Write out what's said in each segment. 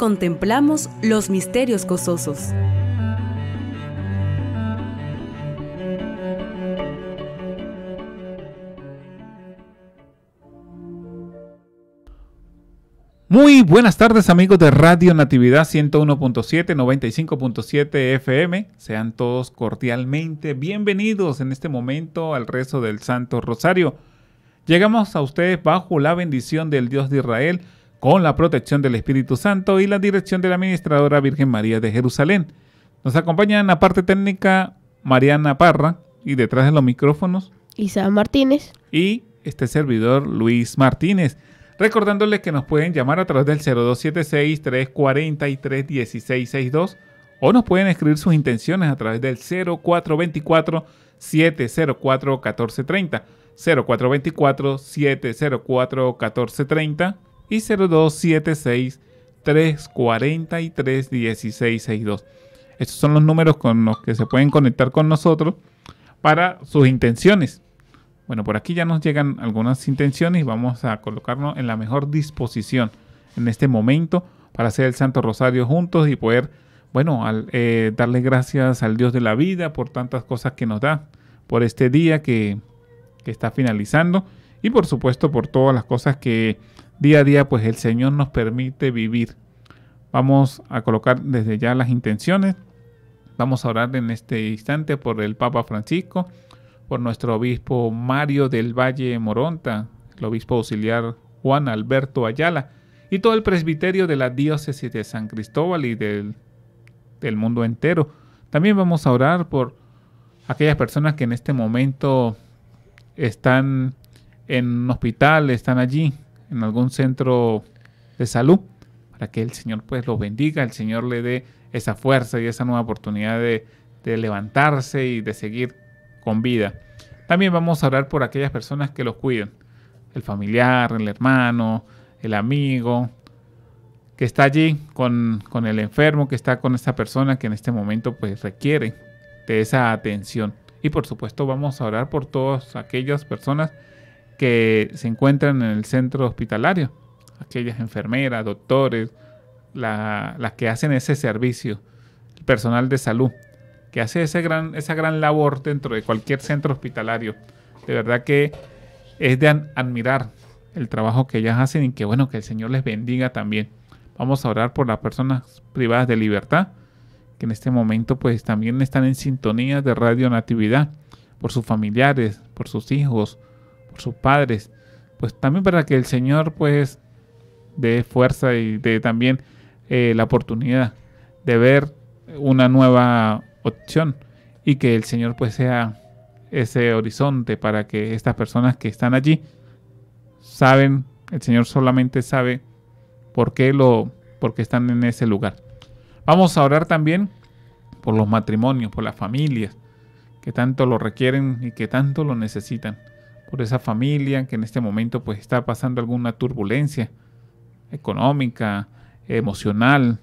contemplamos los misterios gozosos. Muy buenas tardes amigos de Radio Natividad 101.7, 95.7 FM. Sean todos cordialmente bienvenidos en este momento al rezo del Santo Rosario. Llegamos a ustedes bajo la bendición del Dios de Israel con la protección del Espíritu Santo y la dirección de la administradora Virgen María de Jerusalén. Nos acompañan en la parte técnica Mariana Parra y detrás de los micrófonos Isa Martínez y este servidor Luis Martínez. Recordándoles que nos pueden llamar a través del 0276-343-1662 o nos pueden escribir sus intenciones a través del 0424-704-1430. 0424-704-1430 y 0276 343 1662. Estos son los números con los que se pueden conectar con nosotros para sus intenciones. Bueno, por aquí ya nos llegan algunas intenciones y vamos a colocarnos en la mejor disposición en este momento para hacer el Santo Rosario juntos y poder, bueno, eh, darle gracias al Dios de la vida por tantas cosas que nos da, por este día que está finalizando y por supuesto por todas las cosas que día a día, pues el Señor nos permite vivir. Vamos a colocar desde ya las intenciones. Vamos a orar en este instante por el Papa Francisco, por nuestro obispo Mario del Valle Moronta, el obispo auxiliar Juan Alberto Ayala y todo el presbiterio de la diócesis de San Cristóbal y del, del mundo entero. También vamos a orar por aquellas personas que en este momento están en hospital, están allí en algún centro de salud, para que el Señor pues bendiga, el Señor le dé esa fuerza y esa nueva oportunidad de, levantarse y de seguir con vida. También vamos a orar por aquellas personas que los cuidan, el familiar, el hermano, el amigo, que está allí con, el enfermo, que está con esa persona que en este momento pues requiere de esa atención. Y por supuesto vamos a orar por todas aquellas personas que se encuentran en el centro hospitalario, aquellas enfermeras, doctores, las que hacen ese servicio, el personal de salud, que hace ese gran, esa gran labor dentro de cualquier centro hospitalario. De verdad que es de admirar el trabajo que ellas hacen y que bueno, que el Señor les bendiga también. Vamos a orar por las personas privadas de libertad, que en este momento pues también están en sintonía de Radio Natividad, por sus familiares, por sus hijos, sus padres, pues también para que el Señor pues dé fuerza y dé también eh, la oportunidad de ver una nueva opción y que el Señor pues sea ese horizonte para que estas personas que están allí saben, el Señor solamente sabe por qué lo por qué están en ese lugar. Vamos a orar también por los matrimonios, por las familias que tanto lo requieren y que tanto lo necesitan por esa familia que en este momento pues está pasando alguna turbulencia económica, emocional,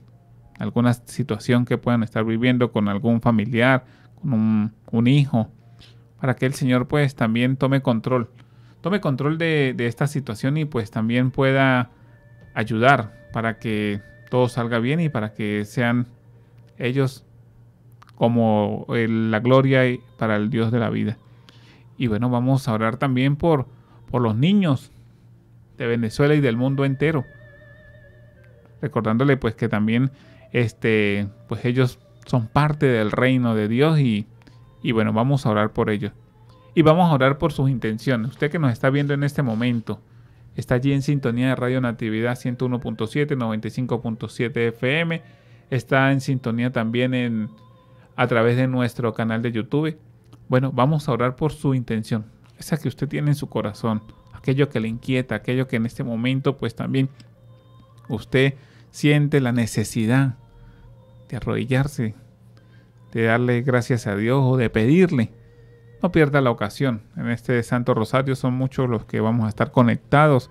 alguna situación que puedan estar viviendo con algún familiar, con un, hijo, para que el Señor pues también tome control, tome control de, esta situación y pues también pueda ayudar para que todo salga bien y para que sean ellos como la gloria para el Dios de la vida. Y bueno, vamos a orar también por, por los niños de Venezuela y del mundo entero. Recordándole pues que también este, pues ellos son parte del reino de Dios y, bueno, vamos a orar por ellos. Y vamos a orar por sus intenciones. Usted que nos está viendo en este momento, está allí en sintonía de Radio Natividad 101.7, 95.7 FM. Está en sintonía también en, a través de nuestro canal de YouTube. Bueno, vamos a orar por su intención, esa que usted tiene en su corazón, aquello que le inquieta, aquello que en este momento pues también usted siente la necesidad de arrodillarse, de darle gracias a Dios o de pedirle. No pierda la ocasión. En este Santo Rosario son muchos los que vamos a estar conectados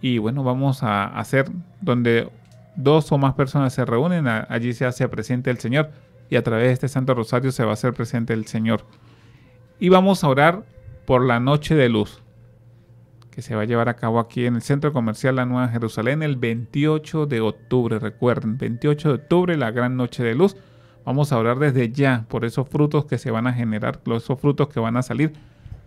y bueno, vamos a hacer donde dos o más personas se reúnen, allí se hace presente el Señor y a través de este Santo Rosario se va a hacer presente el Señor y vamos a orar por la noche de luz que se va a llevar a cabo aquí en el Centro Comercial La Nueva Jerusalén el 28 de octubre. Recuerden, 28 de octubre, la gran noche de luz. Vamos a orar desde ya por esos frutos que se van a generar, por esos frutos que van a salir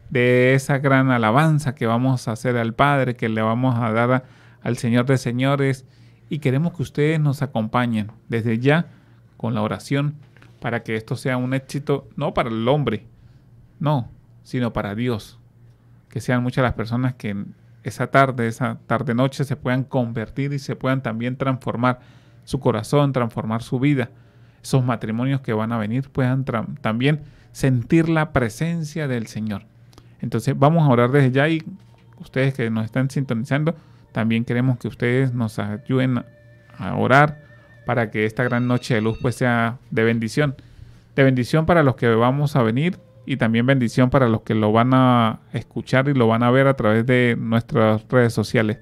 de esa gran alabanza que vamos a hacer al Padre, que le vamos a dar al Señor de Señores. Y queremos que ustedes nos acompañen desde ya con la oración para que esto sea un éxito, no para el hombre, no, sino para Dios. Que sean muchas las personas que esa tarde, esa tarde-noche se puedan convertir y se puedan también transformar su corazón, transformar su vida. Esos matrimonios que van a venir puedan también sentir la presencia del Señor. Entonces vamos a orar desde ya y ustedes que nos están sintonizando, también queremos que ustedes nos ayuden a orar para que esta gran noche de luz pues sea de bendición. De bendición para los que vamos a venir, y también bendición para los que lo van a escuchar y lo van a ver a través de nuestras redes sociales.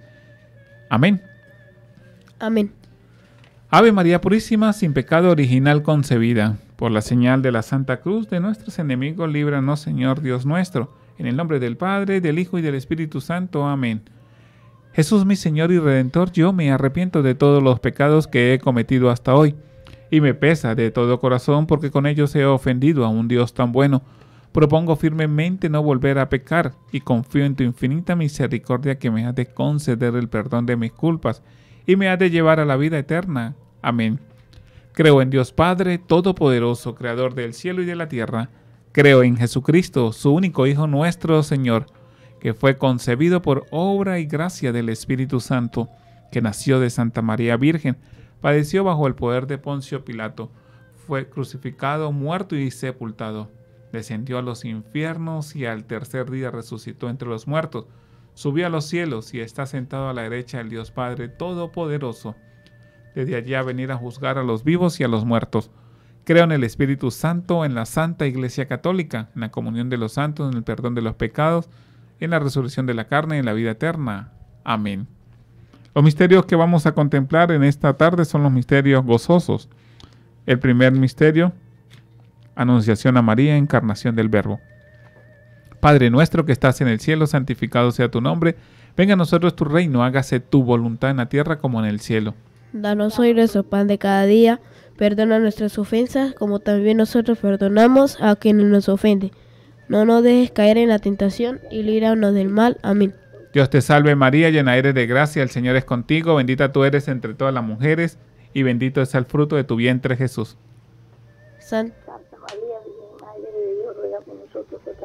Amén. Amén. Ave María Purísima, sin pecado original concebida, por la señal de la Santa Cruz de nuestros enemigos, líbranos, Señor Dios nuestro, en el nombre del Padre, del Hijo y del Espíritu Santo. Amén. Jesús mi Señor y Redentor, yo me arrepiento de todos los pecados que he cometido hasta hoy, y me pesa de todo corazón porque con ellos he ofendido a un Dios tan bueno Propongo firmemente no volver a pecar y confío en tu infinita misericordia que me has de conceder el perdón de mis culpas y me has de llevar a la vida eterna. Amén. Creo en Dios Padre, Todopoderoso, Creador del cielo y de la tierra. Creo en Jesucristo, su único Hijo nuestro Señor, que fue concebido por obra y gracia del Espíritu Santo, que nació de Santa María Virgen, padeció bajo el poder de Poncio Pilato, fue crucificado, muerto y sepultado descendió a los infiernos y al tercer día resucitó entre los muertos, subió a los cielos y está sentado a la derecha del Dios Padre Todopoderoso. Desde allí venir a juzgar a los vivos y a los muertos. Creo en el Espíritu Santo, en la Santa Iglesia Católica, en la comunión de los santos, en el perdón de los pecados, en la resurrección de la carne y en la vida eterna. Amén. Los misterios que vamos a contemplar en esta tarde son los misterios gozosos. El primer misterio Anunciación a María, Encarnación del Verbo. Padre nuestro que estás en el cielo, santificado sea tu nombre. Venga a nosotros tu reino, hágase tu voluntad en la tierra como en el cielo. Danos hoy nuestro pan de cada día. Perdona nuestras ofensas como también nosotros perdonamos a quien nos ofende. No nos dejes caer en la tentación y líbranos del mal. Amén. Dios te salve María, llena eres de gracia, el Señor es contigo, bendita tú eres entre todas las mujeres y bendito es el fruto de tu vientre Jesús. Santo.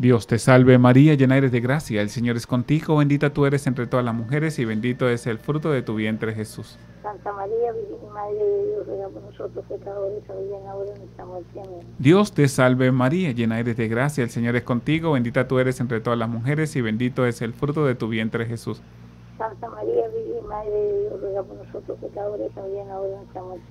Dios te salve María, llena eres de gracia, el Señor es contigo, bendita tú eres entre todas las mujeres y bendito es el fruto de tu vientre Jesús. Santa María, Virgen Madre de Dios, ruega por nosotros pecadores, y en la de nuestra muerte. Dios te salve María, llena eres de gracia, el Señor es contigo, bendita tú eres entre todas las mujeres y bendito es el fruto de tu vientre Jesús. Santa María, Virgen Madre de Dios, ruega por nosotros pecadores, y en la de nuestra muerte.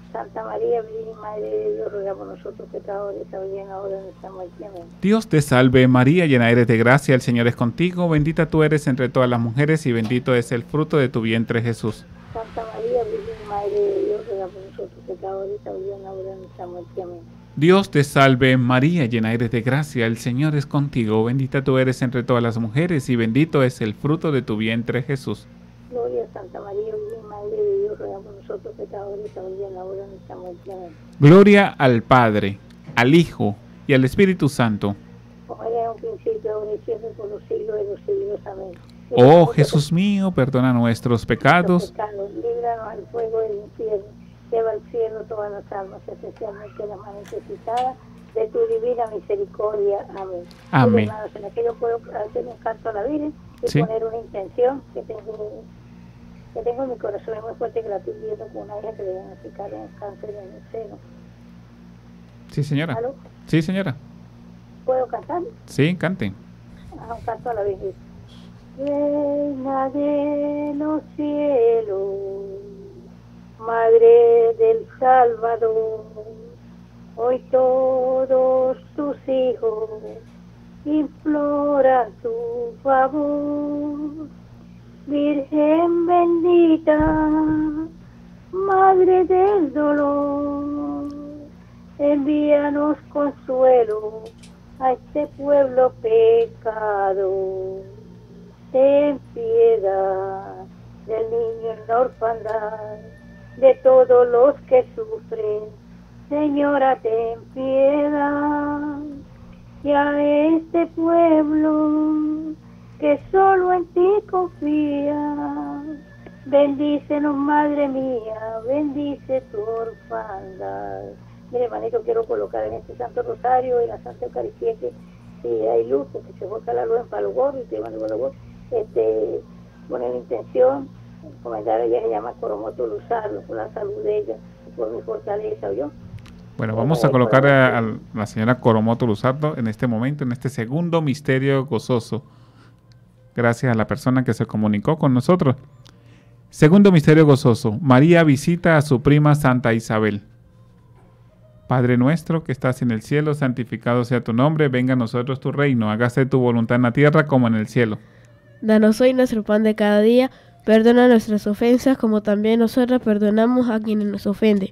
Santa María, Virgen Madre de Dios, ruega por nosotros pecadores, nuestra Dios te salve María, llena eres de gracia, el Señor es contigo, bendita tú eres entre todas las mujeres y bendito es el fruto de tu vientre Jesús. Santa María, Virgen Madre de Dios, en Dios te salve María, llena eres de gracia, el Señor es contigo, bendita tú eres entre todas las mujeres y bendito es el fruto de tu vientre Jesús. Gloria a Santa María, ruega por nosotros pecadores, ahora en la hora de nuestra muerte. Gloria al Padre, al Hijo y al Espíritu Santo. Como era en un principio, ahora y siempre, por los siglos de los siglos. Amén. Oh Jesús mío, perdona nuestros pecados. pecados líbranos al fuego del infierno. Lleva al cielo todas las almas, especialmente las más necesitadas de tu divina misericordia. Amén. Amén. Hermanos, en aquello puedo hacer un canto a la Virgen y sí. poner una intención que tengo que tengo mi corazón es muy fuerte que la viendo con una hija que le diagnosticaron cáncer en el seno. Sí, señora. Sí, señora. ¿Puedo cantar? Sí, cante. Ah, un canto a la Virgen. Reina de los cielos, Madre del Salvador, hoy todos tus hijos imploran tu favor Virgen bendita, Madre del dolor, envíanos consuelo a este pueblo pecado. Ten piedad del niño en la orfandad, de todos los que sufren. Señora, ten piedad. Y a este pueblo que solo en ti confía. Bendícenos, Madre mía, bendice tu orfandad. Mire, hermanito, quiero colocar en este Santo Rosario y la Santa Eucaristía que si hay luz, porque se busca la luz en Palo Gordo y bueno, este, con la intención, comentar a ella, se llama Coromoto Luzardo, por la salud de ella, por mi fortaleza, yo. Bueno, vamos a colocar a la señora Coromoto Luzardo en este momento, en este segundo misterio gozoso gracias a la persona que se comunicó con nosotros. Segundo misterio gozoso, María visita a su prima Santa Isabel. Padre nuestro que estás en el cielo, santificado sea tu nombre, venga a nosotros tu reino, hágase tu voluntad en la tierra como en el cielo. Danos hoy nuestro pan de cada día, perdona nuestras ofensas como también nosotros perdonamos a quienes nos ofenden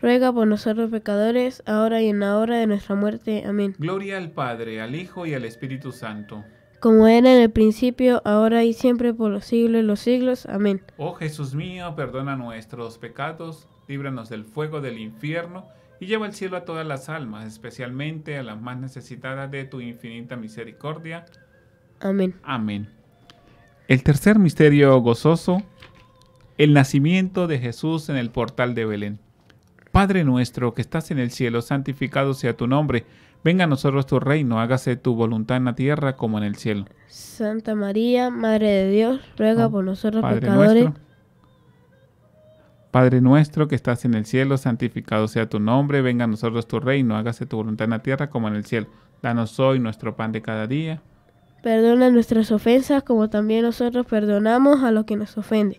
ruega por nosotros pecadores, ahora y en la hora de nuestra muerte. Amén. Gloria al Padre, al Hijo y al Espíritu Santo. Como era en el principio, ahora y siempre, por los siglos de los siglos. Amén. Oh Jesús mío, perdona nuestros pecados, líbranos del fuego del infierno y lleva al cielo a todas las almas, especialmente a las más necesitadas de tu infinita misericordia. Amén. Amén. El tercer misterio gozoso, el nacimiento de Jesús en el portal de Belén. Padre nuestro que estás en el cielo, santificado sea tu nombre. Venga a nosotros tu reino, hágase tu voluntad en la tierra como en el cielo. Santa María, Madre de Dios, ruega ah, por nosotros pecadores. Padre nuestro que estás en el cielo, santificado sea tu nombre, venga a nosotros tu reino, hágase tu voluntad en la tierra como en el cielo. Danos hoy nuestro pan de cada día. Perdona nuestras ofensas como también nosotros perdonamos a los que nos ofenden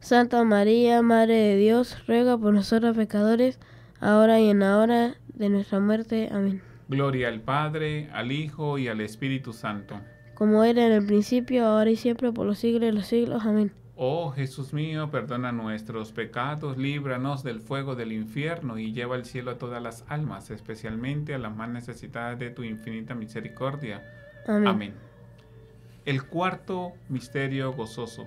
Santa María, Madre de Dios, ruega por nosotros pecadores, ahora y en la hora de nuestra muerte. Amén. Gloria al Padre, al Hijo y al Espíritu Santo. Como era en el principio, ahora y siempre, por los siglos de los siglos. Amén. Oh Jesús mío, perdona nuestros pecados, líbranos del fuego del infierno y lleva al cielo a todas las almas, especialmente a las más necesitadas de tu infinita misericordia. Amén. El cuarto misterio gozoso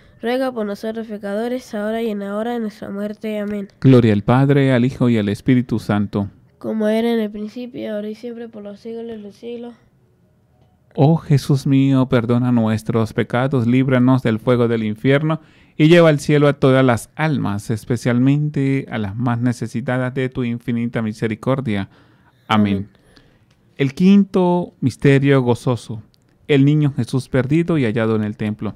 ruega por nosotros pecadores, ahora y en la hora de nuestra muerte. Amén. Gloria al Padre, al Hijo y al Espíritu Santo. Como era en el principio, ahora y siempre, por los siglos de los siglos. Oh Jesús mío, perdona nuestros pecados, líbranos del fuego del infierno y lleva al cielo a todas las almas, especialmente a las más necesitadas de tu infinita misericordia. Amén. El quinto misterio gozoso, el niño Jesús perdido y hallado en el templo.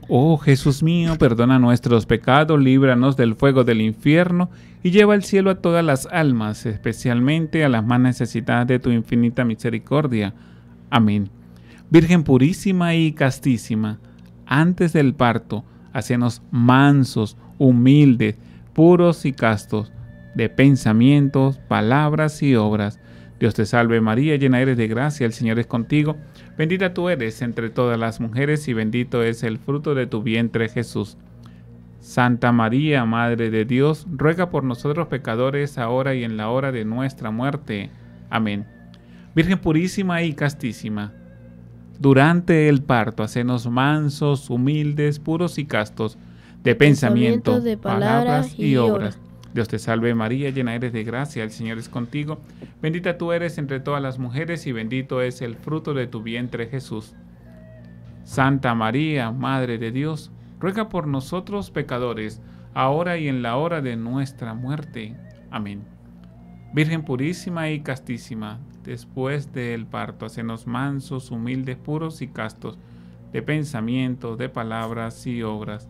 Oh Jesús mío, perdona nuestros pecados, líbranos del fuego del infierno y lleva al cielo a todas las almas, especialmente a las más necesitadas de tu infinita misericordia. Amén. Virgen purísima y castísima, antes del parto, hacenos mansos, humildes, puros y castos, de pensamientos, palabras y obras Dios te salve María, llena eres de gracia, el Señor es contigo. Bendita tú eres entre todas las mujeres y bendito es el fruto de tu vientre Jesús. Santa María, Madre de Dios, ruega por nosotros pecadores ahora y en la hora de nuestra muerte. Amén. Virgen purísima y castísima, durante el parto, hacenos mansos, humildes, puros y castos, de pensamiento, de palabras y obras Dios te salve María, llena eres de gracia, el Señor es contigo, bendita tú eres entre todas las mujeres y bendito es el fruto de tu vientre Jesús. Santa María, Madre de Dios, ruega por nosotros pecadores, ahora y en la hora de nuestra muerte. Amén. Virgen purísima y castísima, después del parto, hacenos mansos, humildes, puros y castos, de pensamiento, de palabras y obras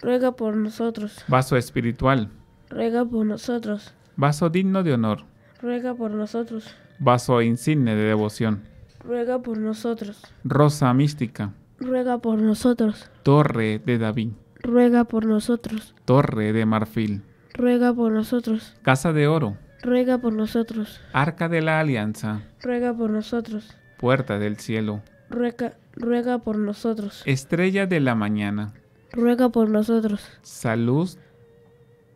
ruega por nosotros. Vaso espiritual, ruega por nosotros. Vaso digno de honor, ruega por nosotros. Vaso insigne de devoción, ruega por nosotros. Rosa mística, ruega por nosotros. Torre de David, ruega por nosotros. Torre de marfil, ruega por nosotros. Casa de oro, ruega por nosotros. Arca de la alianza, ruega por nosotros. Puerta del cielo, ruega, ruega por nosotros. Estrella de la mañana, ruega por nosotros. Salud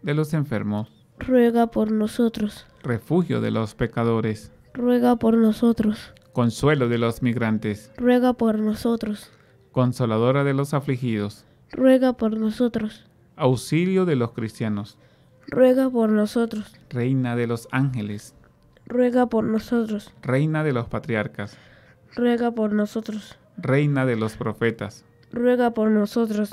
de los enfermos, ruega por nosotros. Refugio de los pecadores, ruega por nosotros. Consuelo de los migrantes, ruega por nosotros. Consoladora de los afligidos, ruega por nosotros. Auxilio de los cristianos, ruega por nosotros. Reina de los ángeles, ruega por nosotros. Reina de los patriarcas, ruega por nosotros. Reina de los profetas, ruega por nosotros.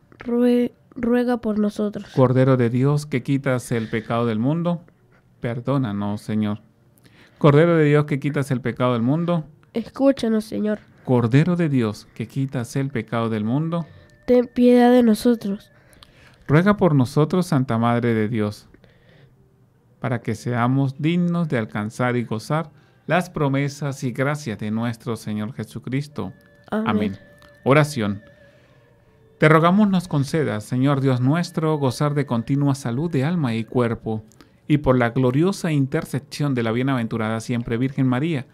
ruega por nosotros. Cordero de Dios que quitas el pecado del mundo, perdónanos, Señor. Cordero de Dios que quitas el pecado del mundo, escúchanos, Señor. Cordero de Dios que quitas el pecado del mundo, ten piedad de nosotros. Ruega por nosotros, Santa Madre de Dios, para que seamos dignos de alcanzar y gozar las promesas y gracias de nuestro Señor Jesucristo. Amén. Oración. Te rogamos nos concedas, Señor Dios nuestro, gozar de continua salud de alma y cuerpo, y por la gloriosa intercepción de la bienaventurada siempre Virgen María,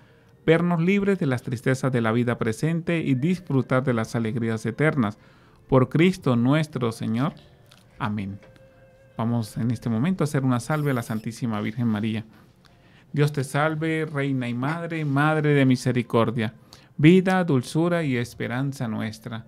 vernos libres de las tristezas de la vida presente y disfrutar de las alegrías eternas. Por Cristo nuestro Señor. Amén. Vamos en este momento a hacer una salve a la Santísima Virgen María. Dios te salve, Reina y Madre, Madre de Misericordia, vida, dulzura y esperanza nuestra.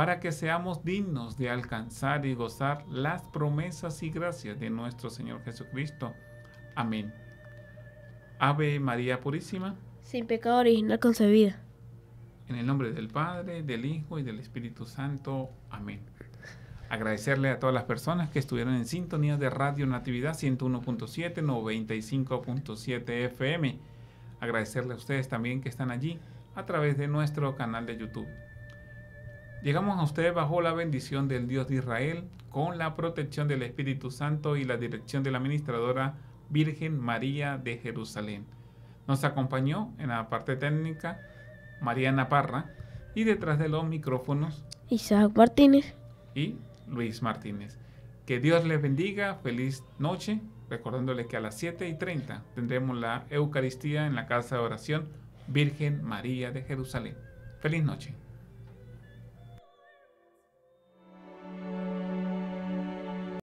para que seamos dignos de alcanzar y gozar las promesas y gracias de nuestro Señor Jesucristo. Amén. Ave María Purísima. Sin pecado original concebida. En el nombre del Padre, del Hijo y del Espíritu Santo. Amén. Agradecerle a todas las personas que estuvieron en sintonía de Radio Natividad 101.7, 95.7 FM. Agradecerle a ustedes también que están allí a través de nuestro canal de YouTube. Llegamos a ustedes bajo la bendición del Dios de Israel, con la protección del Espíritu Santo y la dirección de la ministradora Virgen María de Jerusalén. Nos acompañó en la parte técnica Mariana Parra y detrás de los micrófonos Isaac Martínez y Luis Martínez. Que Dios les bendiga, feliz noche, recordándoles que a las 7 y 30 tendremos la Eucaristía en la Casa de Oración Virgen María de Jerusalén. Feliz noche.